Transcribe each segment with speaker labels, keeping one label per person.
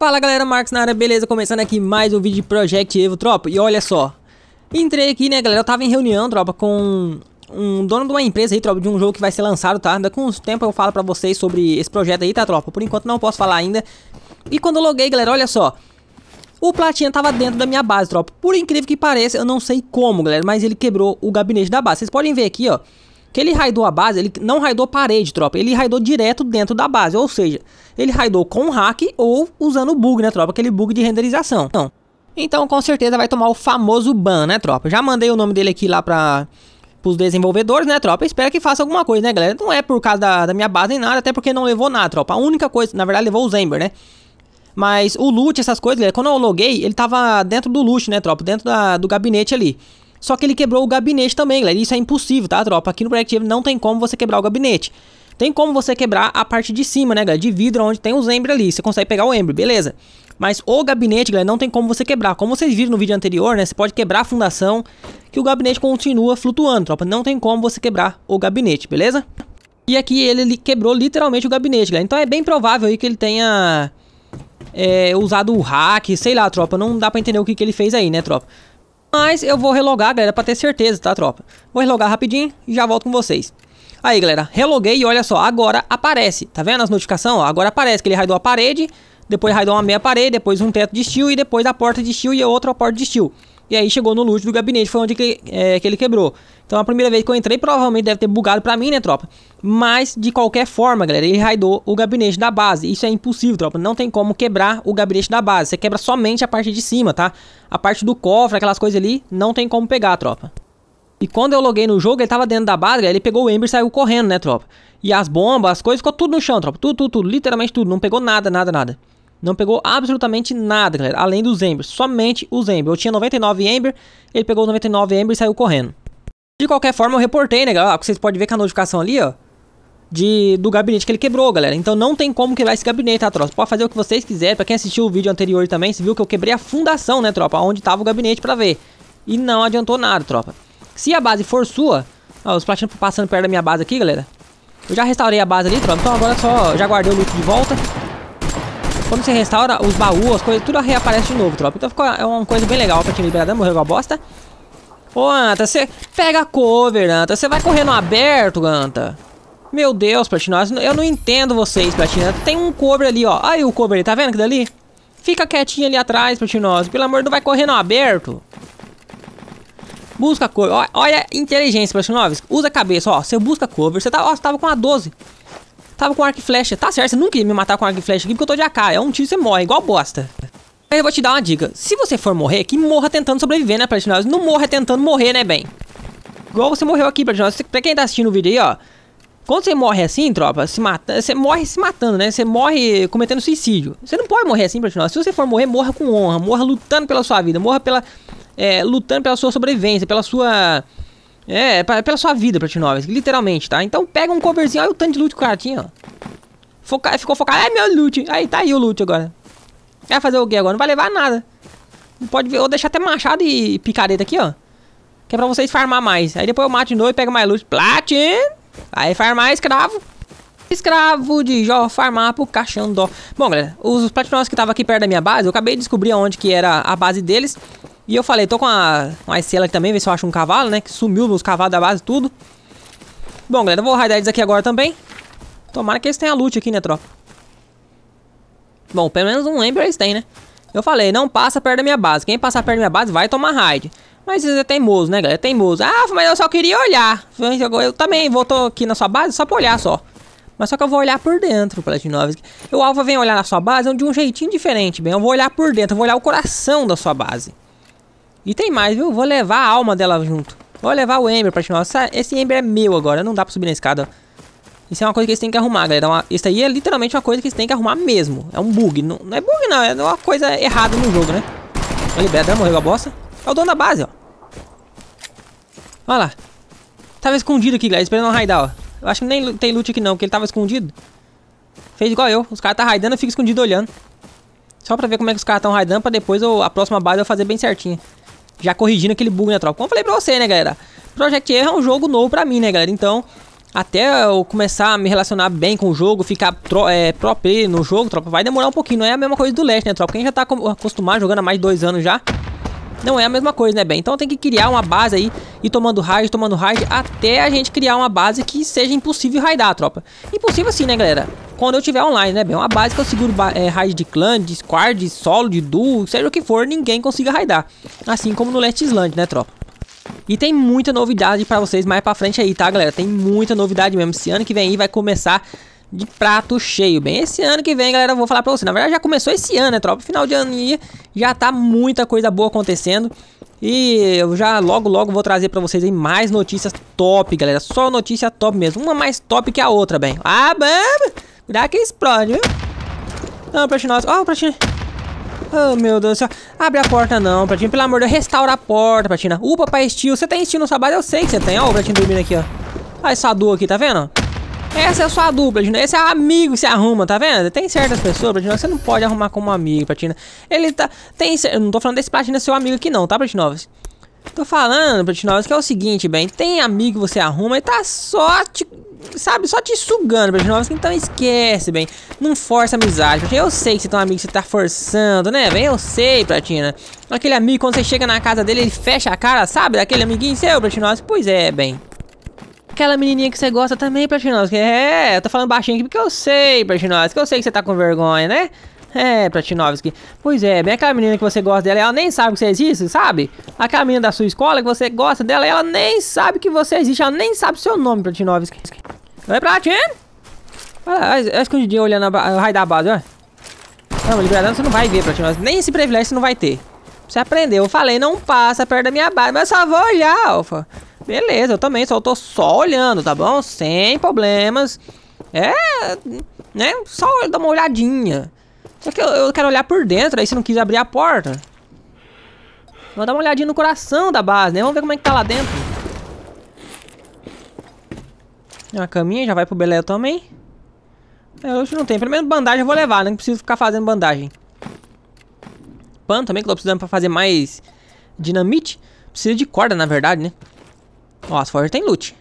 Speaker 1: Fala galera, Marcos na área, beleza? Começando aqui mais um vídeo de Project Evo, tropa, e olha só Entrei aqui, né galera, eu tava em reunião, tropa, com um dono de uma empresa aí, tropa, de um jogo que vai ser lançado, tá? Daqui uns tempo eu falo pra vocês sobre esse projeto aí, tá, tropa? Por enquanto não posso falar ainda E quando eu loguei, galera, olha só o Platinha tava dentro da minha base, tropa. Por incrível que pareça, eu não sei como, galera, mas ele quebrou o gabinete da base. Vocês podem ver aqui, ó. Que ele raidou a base, ele não raidou parede, tropa. Ele raidou direto dentro da base, ou seja, ele raidou com um hack ou usando o bug, né, tropa? Aquele bug de renderização. Então, então, com certeza vai tomar o famoso ban, né, tropa? Já mandei o nome dele aqui lá para os desenvolvedores, né, tropa? Espero que faça alguma coisa, né, galera? Não é por causa da, da, minha base nem nada, até porque não levou nada, tropa. A única coisa, na verdade, levou o Zember, né? Mas o loot, essas coisas, galera, quando eu loguei, ele tava dentro do loot, né, tropa? Dentro da, do gabinete ali. Só que ele quebrou o gabinete também, galera. Isso é impossível, tá, tropa? Aqui no Project não tem como você quebrar o gabinete. Tem como você quebrar a parte de cima, né, galera? De vidro, onde tem os Ember ali. Você consegue pegar o Ember, beleza. Mas o gabinete, galera, não tem como você quebrar. Como vocês viram no vídeo anterior, né? Você pode quebrar a fundação, que o gabinete continua flutuando, tropa. Não tem como você quebrar o gabinete, beleza? E aqui ele, ele quebrou literalmente o gabinete, galera. Então é bem provável aí que ele tenha... É, usado o hack, sei lá, tropa. Não dá pra entender o que, que ele fez aí, né, tropa? Mas eu vou relogar, galera, pra ter certeza, tá, tropa? Vou relogar rapidinho e já volto com vocês. Aí, galera, reloguei e olha só, agora aparece. Tá vendo as notificações? agora aparece que ele raidou a parede, depois raidou uma meia parede, depois um teto de steel e depois a porta de steel e outra porta de steel. E aí chegou no loot do gabinete, foi onde que, é, que ele quebrou. Então a primeira vez que eu entrei, provavelmente deve ter bugado pra mim, né, tropa? Mas, de qualquer forma, galera, ele raidou o gabinete da base. Isso é impossível, tropa. Não tem como quebrar o gabinete da base. Você quebra somente a parte de cima, tá? A parte do cofre, aquelas coisas ali, não tem como pegar, tropa. E quando eu loguei no jogo, ele tava dentro da base, ele pegou o Ember e saiu correndo, né, tropa? E as bombas, as coisas, ficou tudo no chão, tropa. Tudo, tudo, tudo, literalmente tudo. Não pegou nada, nada, nada. Não pegou absolutamente nada, galera, além dos Ember, somente os Ember. Eu tinha 99 Ember, ele pegou 99 Ember e saiu correndo. De qualquer forma, eu reportei, né, galera? Ó, vocês podem ver com a notificação ali, ó, de, do gabinete que ele quebrou, galera. Então não tem como quebrar esse gabinete, tá, tropa? Pode fazer o que vocês quiserem. Pra quem assistiu o vídeo anterior também, se viu que eu quebrei a fundação, né, tropa? Onde tava o gabinete pra ver. E não adiantou nada, tropa. Se a base for sua... Ó, os platinos passando perto da minha base aqui, galera. Eu já restaurei a base ali, tropa. Então agora é só... Já guardei o loot de volta. Quando você restaura os baús, as coisas, tudo reaparece de novo, tropa. Então ficou, é uma coisa bem legal pra te liberada. Morreu com a bosta. Ô, Anta, você pega cover, Anta. Você vai correndo aberto, Anta. Meu Deus, Platina, eu não entendo vocês, Platina. Tem um cobre ali, ó. Aí o cobre, tá vendo que dali? Fica quietinho ali atrás, Platinose. Pelo amor, Deus, vai correndo aberto. Busca cover. Olha a inteligência, Platinovski. Usa a cabeça, ó. Você busca cover. Você tá, ó, você tava com a 12. Tava com arco e flecha. Tá certo, você nunca ia me matar com arco e flecha aqui porque eu tô de AK. É um tiro e você morre, igual bosta. Aí eu vou te dar uma dica. Se você for morrer, que morra tentando sobreviver, né, Platinum? Não morra tentando morrer, né, bem? Igual você morreu aqui, Platinum. Pra quem tá assistindo o vídeo aí, ó. Quando você morre assim, tropa, se mata, você morre se matando, né? Você morre cometendo suicídio. Você não pode morrer assim, Platinum. Se você for morrer, morra com honra. Morra lutando pela sua vida. Morra pela... É, lutando pela sua sobrevivência, pela sua... É, é, pra, é pela sua vida, Platinovers, literalmente, tá? Então pega um coverzinho, olha o tanto de loot que o cara tinha, ó. Foca, ficou focado, é meu loot, aí tá aí o loot agora. Vai fazer o que agora? Não vai levar nada. Não pode ver, vou deixar até machado e picareta aqui, ó. Que é pra vocês farmar mais. Aí depois eu mato de novo e pego mais loot. Platin! Aí farmar escravo. Escravo de Jó farmar pro caixão dó. Bom, galera, os platinos que estavam aqui perto da minha base, eu acabei de descobrir onde que era a base deles. E eu falei, tô com uma, uma SL aqui também, ver se eu acho um cavalo, né? Que sumiu meus cavalos da base tudo. Bom, galera, eu vou raidar eles aqui agora também. Tomara que eles tenham loot aqui, né, tropa? Bom, pelo menos um Ember eles têm, né? Eu falei, não passa perto da minha base. Quem passar perto da minha base vai tomar raid. Mas isso é teimoso, né, galera? É teimoso. Ah, mas eu só queria olhar. Eu também vou tô aqui na sua base só pra olhar só. Mas só que eu vou olhar por dentro, Platinovski. O Alpha vem olhar na sua base de um jeitinho diferente, bem. Eu vou olhar por dentro, eu vou olhar o coração da sua base. E tem mais, viu? Vou levar a alma dela junto. Vou levar o Ember pra tirar. Esse Ember é meu agora, não dá pra subir na escada. Isso é uma coisa que eles têm que arrumar, galera. É isso aí é literalmente uma coisa que eles têm que arrumar mesmo. É um bug. Não, não é bug, não. É uma coisa errada no jogo, né? Olha, libera, morreu a bosta. É o dono da base, ó. Olha lá. Tava escondido aqui, galera, esperando um raidar, ó. Eu acho que nem tem loot aqui não, porque ele tava escondido. Fez igual eu. Os caras tá raidando, eu fico escondido olhando. Só pra ver como é que os caras estão raidando, pra depois eu, a próxima base eu fazer bem certinho já corrigindo aquele bug, né, tropa? Como eu falei pra você, né, galera? Project Air é um jogo novo pra mim, né, galera? Então, até eu começar a me relacionar bem com o jogo, ficar é, pro no jogo, tropa, vai demorar um pouquinho. Não é a mesma coisa do Leste, né, tropa? Quem já tá acostumado jogando há mais de dois anos já, não é a mesma coisa, né, bem? Então tem que criar uma base aí, e tomando raid, tomando raid, até a gente criar uma base que seja impossível raidar, tropa. Impossível sim, né, galera? Quando eu tiver online, né, bem? Uma base que eu seguro é, raid de clã, de squad, de solo, de duo, seja o que for, ninguém consiga raidar. Assim como no Last Island, né, tropa? E tem muita novidade pra vocês mais pra frente aí, tá, galera? Tem muita novidade mesmo. Esse ano que vem aí vai começar de prato cheio. Bem, esse ano que vem, galera, eu vou falar pra você. Na verdade, já começou esse ano, né, tropa? Final de ano já tá muita coisa boa acontecendo. E eu já logo logo vou trazer para vocês aí mais notícias top, galera. Só notícia top mesmo. Uma mais top que a outra, bem. Ah, bamba! Cuidado que explode, viu? Não, Platinose. Ó, oh, pratinho. Oh, meu Deus do céu. Abre a porta não, Pratinho, Pelo amor de Deus, restaura a porta, pratina. Upa pai Steel. Você tem Steel no sabado? Eu sei que você tem. Ó, oh, o Platina dormindo aqui, ó. Olha essa dor aqui, tá vendo? Essa é sua dupla, Platina. Esse é amigo que se arruma, tá vendo? Tem certas pessoas, Platina, você não pode arrumar como amigo, Platina. Ele tá... Tem... Eu não tô falando desse Platina seu amigo aqui não, tá, Platinovas? Tô falando, Platinovas, que é o seguinte, bem. Tem amigo que você arruma e tá só te... Sabe, só te sugando, Platinovas. Então esquece, bem. Não força a amizade, Platina. Eu sei que você tem um amigo que você tá forçando, né, bem? Eu sei, Platina. Aquele amigo, quando você chega na casa dele, ele fecha a cara, sabe? Daquele amiguinho seu, Platinovas. Pois é, bem aquela menininha que você gosta também, Platinosa. É, eu tô falando baixinho aqui porque eu sei, Platinosa, que eu sei que você tá com vergonha, né? É, Platinovski. Pois é, bem aquela menina que você gosta dela, ela nem sabe que você existe, sabe? Aquela menina da sua escola que você gosta dela, ela nem sabe que você existe, ela nem sabe o seu nome, Platinovski. Oi, Platin! Olha, eu escondidinho olhando o raio da base, olha. Não, liberando você não vai ver, Platinovski. Nem esse privilégio você não vai ter. Você aprendeu, eu falei, não passa perto da minha base, mas só vou olhar, Alfa. Beleza, eu também só tô só olhando, tá bom? Sem problemas. É, né? Só dar uma olhadinha. Só que eu, eu quero olhar por dentro, aí se não quis abrir a porta. Vou dar uma olhadinha no coração da base, né? Vamos ver como é que tá lá dentro. Uma caminha já vai pro Belé também. É, hoje não tem. Pelo menos bandagem eu vou levar, né? Não preciso ficar fazendo bandagem. Pano também, que eu tô precisando pra fazer mais dinamite. Precisa de corda, na verdade, né? Ó, as forjas tem loot.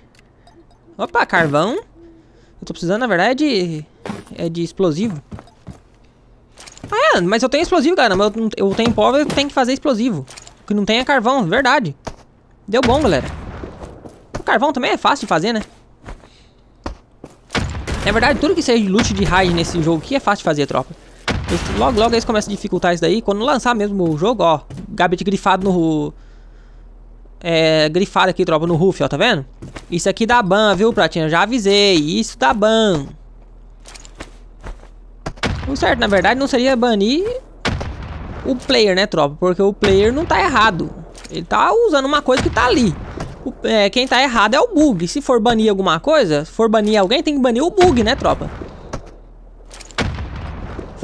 Speaker 1: Opa, carvão. Eu tô precisando, na verdade, de... é de explosivo. Ah, é, mas eu tenho explosivo, cara. Eu, eu tenho pobre, eu tenho que fazer explosivo. O que não tem é carvão, verdade. Deu bom, galera. O carvão também é fácil de fazer, né? Na é verdade, tudo que seja de loot de raid nesse jogo aqui é fácil de fazer, tropa. Eles, logo, logo eles começam a dificultar isso daí. Quando lançar mesmo o jogo, ó, gabinete grifado no, é, grifado aqui, tropa, no roof, ó, tá vendo? Isso aqui dá ban, viu, Pratinha? Eu já avisei, isso dá tá ban. O certo, na verdade, não seria banir o player, né, tropa? Porque o player não tá errado. Ele tá usando uma coisa que tá ali. O, é, quem tá errado é o bug. Se for banir alguma coisa, se for banir alguém, tem que banir o bug, né, tropa?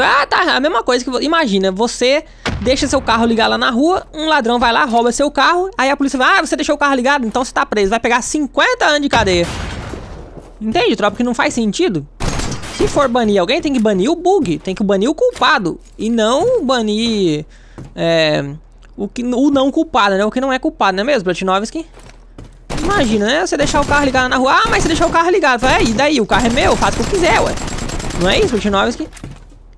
Speaker 1: Ah, tá, é a mesma coisa que... Imagina, você deixa seu carro ligar lá na rua, um ladrão vai lá, rouba seu carro, aí a polícia vai, ah, você deixou o carro ligado, então você tá preso, vai pegar 50 anos de cadeia. Entende, tropa, que não faz sentido? Se for banir alguém, tem que banir o bug, tem que banir o culpado, e não banir... É, o, que, o não culpado, né? O que não é culpado, não é mesmo, Platinovski? Imagina, né? Você deixar o carro ligado na rua. Ah, mas você deixou o carro ligado. Fala, é, e daí? O carro é meu, faço o que eu quiser, ué. Não é isso, Platinovski?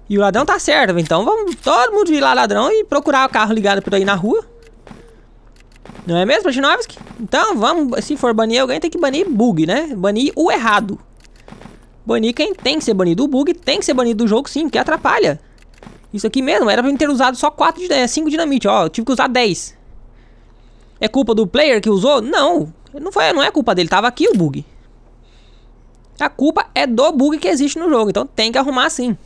Speaker 1: E o ladrão tá certo, então vamos todo mundo virar ladrão e procurar o carro ligado por aí na rua. Não é mesmo, Plachinovski? Então vamos, se for banir alguém, tem que banir bug, né? Banir o errado. Banir quem tem que ser banido. O bug tem que ser banido do jogo sim, que atrapalha. Isso aqui mesmo, era pra eu ter usado só 4 de 5 é, dinamite, ó. Eu tive que usar 10. É culpa do player que usou? Não. Não, foi, não é culpa dele, tava aqui o bug. A culpa é do bug que existe no jogo, então tem que arrumar sim.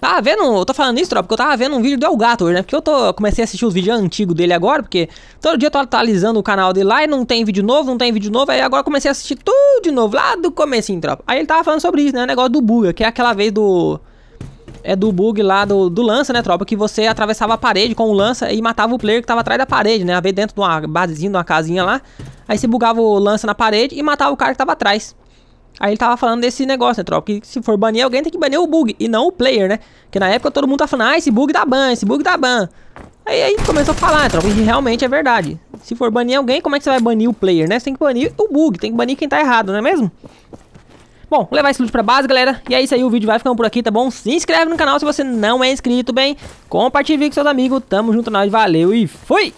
Speaker 1: Tava vendo, eu tô falando isso, tropa, porque eu tava vendo um vídeo do El Gato hoje, né? Porque eu tô, comecei a assistir os vídeos antigos dele agora, porque todo dia eu tô atualizando o canal dele lá e não tem vídeo novo, não tem vídeo novo, aí agora comecei a assistir tudo de novo, lá do comecinho, tropa. Aí ele tava falando sobre isso, né? O negócio do bug, que é aquela vez do... É do bug lá do, do lança, né, tropa? Que você atravessava a parede com o lança e matava o player que tava atrás da parede, né? A vez dentro de uma basezinha, de uma casinha lá. Aí você bugava o lança na parede e matava o cara que tava atrás. Aí ele tava falando desse negócio, né, tropa? Que se for banir alguém, tem que banir o bug e não o player, né? Que na época todo mundo tá falando, ah, esse bug da ban, esse bug da ban. Aí, aí começou a falar, né, tropa? E realmente é verdade. Se for banir alguém, como é que você vai banir o player, né? Você tem que banir o bug, tem que banir quem tá errado, não é mesmo? Bom, vou levar esse vídeo pra base, galera. E é isso aí, o vídeo vai ficando por aqui, tá bom? Se inscreve no canal se você não é inscrito, bem? Compartilhe com seus amigos. Tamo junto, é nós. Valeu e fui!